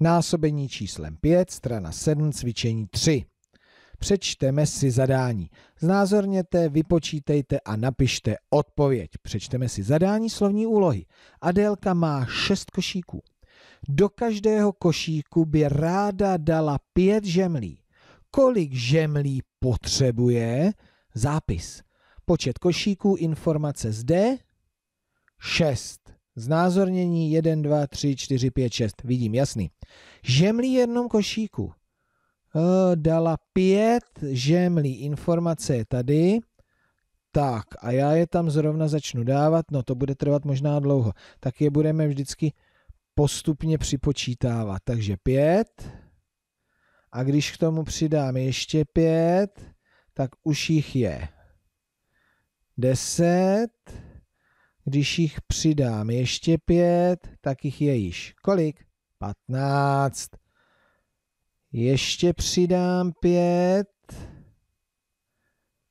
Násobení číslem 5, strana 7, cvičení 3. Přečteme si zadání. Znázorněte, vypočítejte a napište odpověď. Přečteme si zadání slovní úlohy. Adélka má 6 košíků. Do každého košíku by ráda dala 5 žemlí. Kolik žemlí potřebuje? Zápis. Počet košíků, informace zde 6. Znázornění 1, 2, 3, 4, 5, 6. Vidím, jasný. Žemlí jednom košíku. E, dala pět žemlí. Informace je tady. Tak, a já je tam zrovna začnu dávat. No, to bude trvat možná dlouho. Tak je budeme vždycky postupně připočítávat. Takže pět. A když k tomu přidám ještě pět, tak už jich je deset. Když jich přidám ještě pět, tak jich je již kolik? Patnáct. Ještě přidám pět.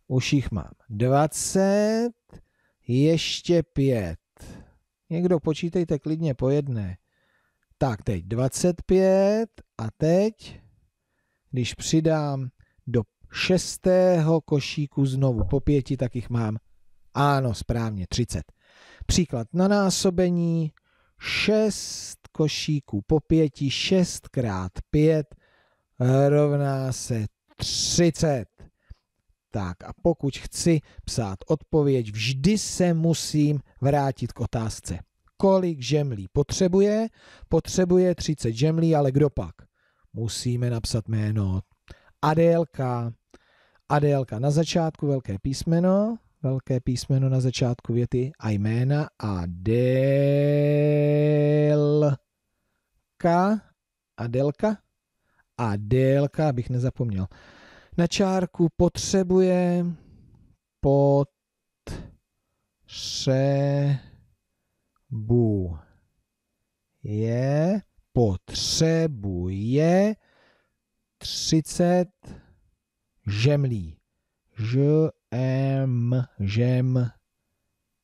Už jich mám dvacet. Ještě pět. Někdo počítejte klidně po jedné. Tak teď pět a teď, když přidám do šestého košíku znovu po pěti, tak jich mám, ano, správně, třicet. Příklad na násobení 6 košíků po 5, 6 x 5 rovná se 30. Tak a pokud chci psát odpověď, vždy se musím vrátit k otázce. Kolik žemlí potřebuje? Potřebuje 30 žemlí, ale kdo pak? Musíme napsat jméno. Adélka. Adélka na začátku velké písmeno, velké písmeno na začátku věty a jména a délka a délka a délka, abych nezapomněl. Na čárku potřebuje pot je potřebuje 30 žemlí. Ž M, žem,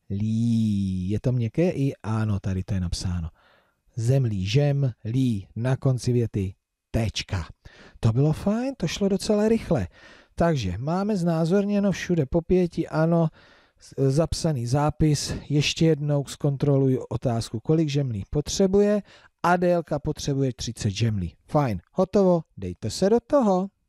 lí. Je to měkké i? Ano, tady to je napsáno. Zemlí, žem, lí, na konci věty tečka. To bylo fajn, to šlo docela rychle. Takže máme znázorněno všude po pěti, ano, zapsaný zápis, ještě jednou zkontroluji otázku, kolik žemlí potřebuje a délka potřebuje 30 žemlí. Fajn, hotovo, dejte se do toho.